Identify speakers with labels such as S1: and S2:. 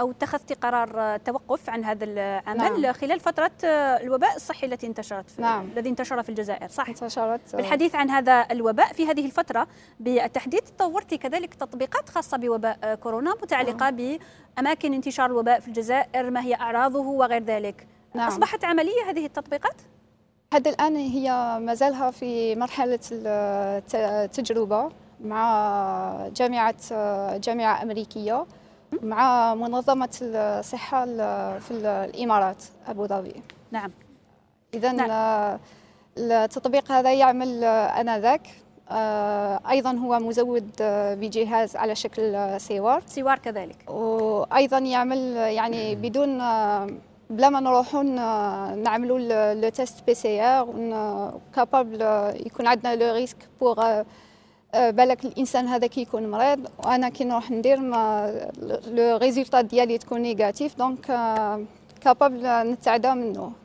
S1: أو اتخذت قرار توقف عن هذا العمل نعم. خلال فترة الوباء الصحي التي انتشرت في نعم. الذي انتشر في الجزائر صح؟ انتشرت بالحديث عن هذا الوباء في هذه الفترة بالتحديد طورت كذلك تطبيقات خاصة بوباء كورونا متعلقة نعم. بأماكن انتشار الوباء في الجزائر ما هي أعراضه وغير ذلك نعم. أصبحت عملية هذه التطبيقات؟
S2: حتى الآن هي مازالها في مرحلة التجربة مع جامعة جامعة أمريكية مع منظمة الصحة في الإمارات أبو ظبي نعم إذا نعم. التطبيق هذا يعمل آنذاك آه، ايضا هو مزود آه، بجهاز على شكل سوار سوار كذلك وايضا يعمل يعني بدون آه، بلا ما نروحوا نعملوا لو تيست بي سي ار كابابل يكون عندنا لو ريسك بوغ بالك الانسان هذا كيكون مريض وانا كي نروح ندير ما لو ريزولطا ديالي تكون نيجاتيف دونك كابابل آه، نتعدى منه